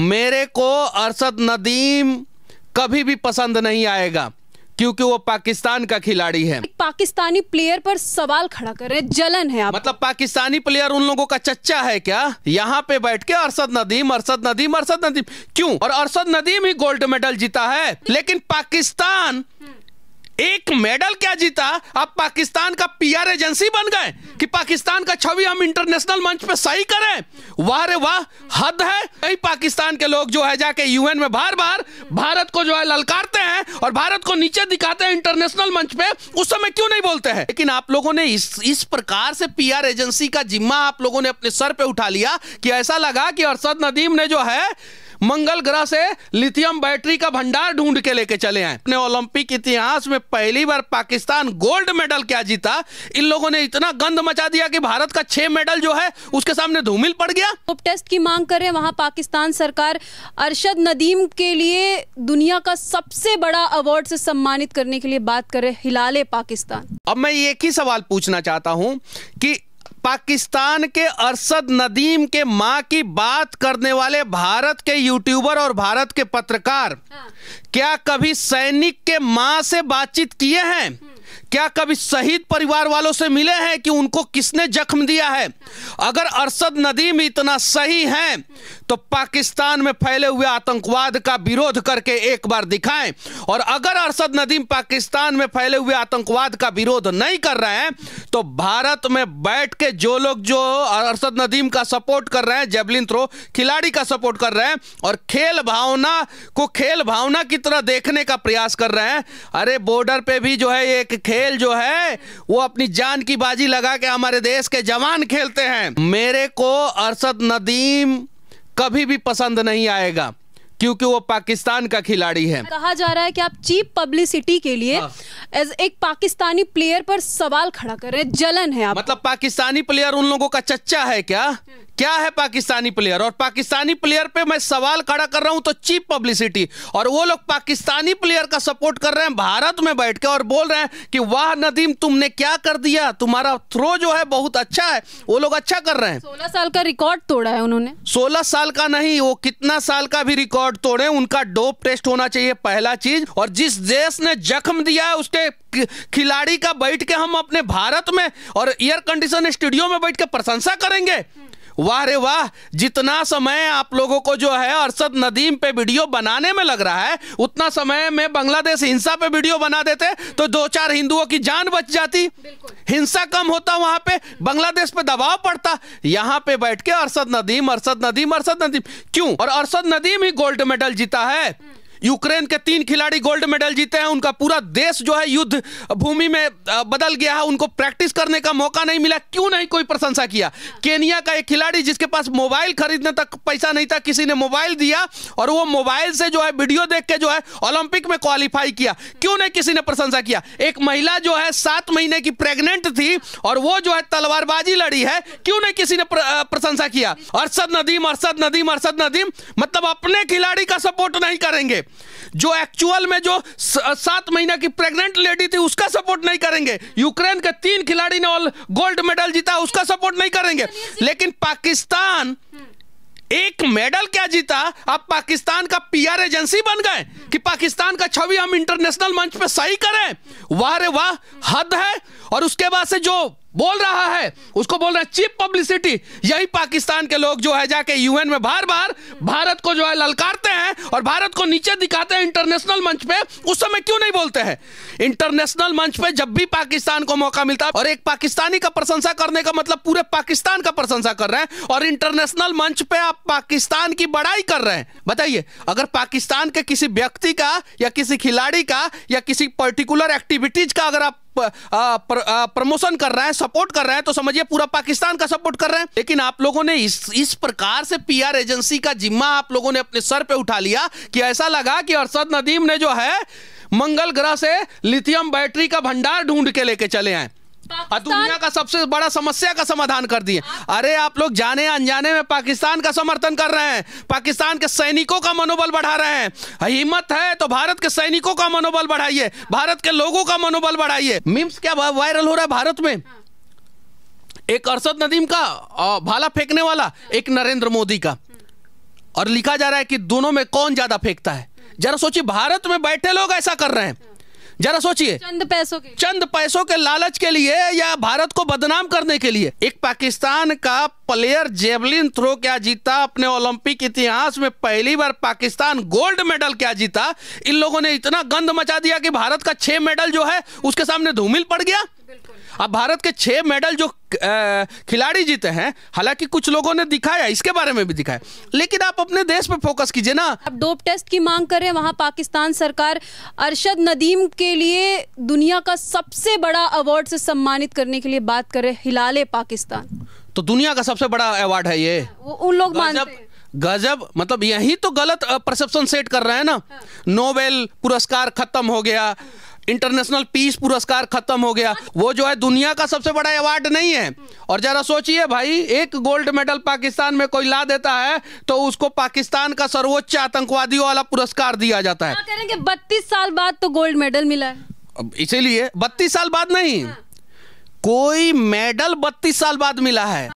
मेरे को अरसद नदीम कभी भी पसंद नहीं आएगा क्योंकि वो पाकिस्तान का खिलाड़ी है पाकिस्तानी प्लेयर पर सवाल खड़ा कर रहे जलन है आप मतलब पाकिस्तानी प्लेयर उन लोगों का चच्चा है क्या यहाँ पे बैठ के अरसद नदीम अरसद नदीम अरसद नदीम क्यों और अरसद नदीम ही गोल्ड मेडल जीता है लेकिन पाकिस्तान एक मेडल क्या जीता आप पाकिस्तान का पीआर एजेंसी बन गए कि पाकिस्तान का छवि हम इंटरनेशनल मंच पे सही करें वाह रे वाह हद है कई पाकिस्तान के लोग जो है जाके यूएन में बार बार भारत को जो है ललकारते हैं और भारत को नीचे दिखाते हैं इंटरनेशनल मंच पे उस समय क्यों नहीं बोलते हैं लेकिन आप लोगों ने इस इस प्रकार से पीआर एजेंसी का जिम्मा आप लोगों ने अपने सर पे उठा लिया कि ऐसा लगा कि अरसद नदीम ने जो है मंगल ग्रह से लिथियम बैटरी का भंडार ढूंढ के लेके चले आए अपने ओलंपिक इतिहास में पहली बार पाकिस्तान गोल्ड मेडल क्या जीता इन लोगों ने इतना गंद मचा दिया कि भारत का छह मेडल जो है उसके सामने धूमिल पड़ गया उप टेस्ट की मांग करे वहां पाकिस्तान सरकार अरशद नदीम के लिए दुनिया का सबसे बड़ा अवार्ड से सम्मानित करने के लिए बात करे रहे हिलाले पाकिस्तान अब मैं एक ही सवाल पूछना चाहता हूँ की पाकिस्तान के अरसद नदीम के माँ की बात करने वाले भारत के यूट्यूबर और भारत के पत्रकार हाँ। क्या कभी सैनिक के माँ से बातचीत किए हैं हम्म। क्या कभी शहीद परिवार वालों से मिले हैं कि उनको किसने जख्म दिया है अगर अरसद नदीम इतना सही है तो पाकिस्तान में फैले हुए आतंकवाद का विरोध करके एक बार दिखाएं और अगर अरसद नदीम पाकिस्तान में फैले हुए आतंकवाद का विरोध नहीं कर रहे हैं तो भारत में बैठ के जो लोग जो अरसद नदीम का सपोर्ट कर रहे हैं जेबलिन थ्रो खिलाड़ी का सपोर्ट कर रहे हैं और खेल भावना को खेल भावना की तरह देखने का प्रयास कर रहे हैं अरे बॉर्डर पे भी जो है एक खेल जो है वो अपनी जान की बाजी लगा के हमारे देश के जवान खेलते हैं मेरे को अरसद नदीम कभी भी पसंद नहीं आएगा क्योंकि वो पाकिस्तान का खिलाड़ी है कहा जा रहा है कि आप चीप पब्लिसिटी के लिए हाँ। एज एक पाकिस्तानी प्लेयर पर सवाल खड़ा कर रहे हैं जलन है आप मतलब पाकिस्तानी प्लेयर उन लोगों का चच्चा है क्या हम्म। क्या है पाकिस्तानी प्लेयर और पाकिस्तानी प्लेयर पे मैं सवाल खड़ा कर रहा हूं तो चीप पब्लिसिटी और वो लोग पाकिस्तानी प्लेयर का सपोर्ट कर रहे हैं भारत में बैठ के और बोल रहे हैं कि वाह नदीम तुमने क्या कर दिया तुम्हारा थ्रो जो है बहुत अच्छा है वो लोग अच्छा कर रहे हैं सोलह साल का रिकॉर्ड तोड़ा है उन्होंने सोलह साल का नहीं वो कितना साल का भी रिकॉर्ड रिकॉर्ड तोड़े उनका डोप टेस्ट होना चाहिए पहला चीज और जिस देश ने जख्म दिया है उसके खिलाड़ी का बैठ के हम अपने भारत में और एयर कंडीशन स्टूडियो में बैठ के प्रशंसा करेंगे वाह रे वाह जितना समय आप लोगों को जो है अरसद नदीम पे वीडियो बनाने में लग रहा है उतना समय में बांग्लादेश हिंसा पे वीडियो बना देते तो दो चार हिंदुओं की जान बच जाती हिंसा कम होता वहां पे बांग्लादेश पे दबाव पड़ता यहाँ पे बैठ के अरसद नदीम अरसद नदीम अरसद नदीम क्यों और अरसद नदीम ही गोल्ड मेडल जीता है हम्म। यूक्रेन के तीन खिलाड़ी गोल्ड मेडल जीते हैं उनका पूरा देश जो है युद्ध भूमि में बदल गया है उनको प्रैक्टिस करने का मौका नहीं मिला क्यों नहीं कोई प्रशंसा किया केनिया का एक खिलाड़ी जिसके पास मोबाइल खरीदने तक पैसा नहीं था किसी ने मोबाइल दिया और वो मोबाइल से जो है वीडियो देख के जो है ओलंपिक में क्वालिफाई किया क्यों नहीं किसी ने प्रशंसा किया एक महिला जो है सात महीने की प्रेग्नेंट थी और वो जो है तलवारबाजी लड़ी है क्यों नहीं किसी ने प्रशंसा किया अरसद नदीम अरसद नदीम अरसद नदीम मतलब अपने खिलाड़ी का सपोर्ट नहीं करेंगे जो एक्चुअल में जो सात महीना की प्रेग्नेंट लेडी थी उसका सपोर्ट नहीं करेंगे यूक्रेन के तीन खिलाड़ी ने ऑल गोल्ड मेडल जीता उसका सपोर्ट नहीं करेंगे लेकिन पाकिस्तान एक मेडल क्या जीता अब पाकिस्तान का पीआर एजेंसी बन गए कि पाकिस्तान का छवि हम इंटरनेशनल मंच पे सही करें वाह रे वाह हद है और उसके बाद से जो बोल रहा है उसको बोल रहा है चीप पब्लिसिटी यही पाकिस्तान के लोग जो है जाके यूएन में बार बार भारत को जो है ललकारते हैं और भारत को नीचे दिखाते हैं इंटरनेशनल मंच पे उस समय क्यों नहीं बोलते हैं इंटरनेशनल मंच पे जब भी पाकिस्तान को मौका मिलता है और एक पाकिस्तानी का प्रशंसा करने का मतलब पूरे पाकिस्तान का प्रशंसा कर रहे हैं और इंटरनेशनल मंच पे आप पाकिस्तान की बड़ाई कर रहे हैं बताइए अगर पाकिस्तान पाकिस्तान के किसी व्यक्ति का या किसी खिलाड़ी का या किसी पर्टिकुलर एक्टिविटीज का अगर आप प्रमोशन कर रहे हैं सपोर्ट कर रहे हैं तो समझिए पूरा पाकिस्तान का सपोर्ट कर रहे हैं लेकिन आप लोगों ने इस इस प्रकार से पीआर एजेंसी का जिम्मा आप लोगों ने अपने सर पे उठा लिया कि ऐसा लगा कि अरसद नदीम ने जो है मंगल ग्रह से लिथियम बैटरी का भंडार ढूंढ के लेके चले आए दुनिया का सबसे बड़ा समस्या का समाधान कर दिए अरे आप लोग जाने अनजाने में पाकिस्तान का समर्थन कर रहे हैं पाकिस्तान के सैनिकों का मनोबल बढ़ा रहे हैं हिम्मत है तो भारत के सैनिकों का मनोबल बढ़ाइए भारत के लोगों का मनोबल बढ़ाइए मीम्स क्या वायरल हो रहा है भारत में एक अरसद नदीम का भाला फेंकने वाला एक नरेंद्र मोदी का और लिखा जा रहा है कि दोनों में कौन ज्यादा फेंकता है जरा सोचिए भारत में बैठे लोग ऐसा कर रहे हैं जरा सोचिए चंद पैसों के चंद पैसों के लालच के लिए या भारत को बदनाम करने के लिए एक पाकिस्तान का प्लेयर जेवलिन थ्रो क्या जीता अपने ओलंपिक इतिहास में पहली बार पाकिस्तान गोल्ड मेडल क्या जीता इन लोगों ने इतना गंद मचा दिया कि भारत का छह मेडल जो है उसके सामने धूमिल पड़ गया अब भारत के छह मेडल जो खिलाड़ी जीते हैं हालांकि कुछ लोगों ने दिखाया इसके बारे में भी दिखाया लेकिन आप अपने देश पे फोकस कीजिए ना अब डोप टेस्ट की मांग करें वहां पाकिस्तान सरकार अरशद नदीम के लिए दुनिया का सबसे बड़ा अवार्ड से सम्मानित करने के लिए बात करे हिलाले पाकिस्तान तो दुनिया का सबसे बड़ा अवार्ड है ये उन लोग मान गजब मतलब यही तो गलत परसेप्शन सेट कर रहे हैं ना हाँ। नोबेल पुरस्कार खत्म हो गया इंटरनेशनल पीस पुरस्कार खत्म हो गया वो जो है दुनिया का सबसे बड़ा अवार्ड नहीं है और जरा सोचिए भाई एक गोल्ड मेडल पाकिस्तान में कोई ला देता है तो उसको पाकिस्तान का सर्वोच्च आतंकवादी वाला पुरस्कार दिया जाता है बत्तीस साल बाद तो गोल्ड मेडल मिला है इसीलिए बत्तीस साल बाद नहीं कोई मेडल बत्तीस साल बाद मिला है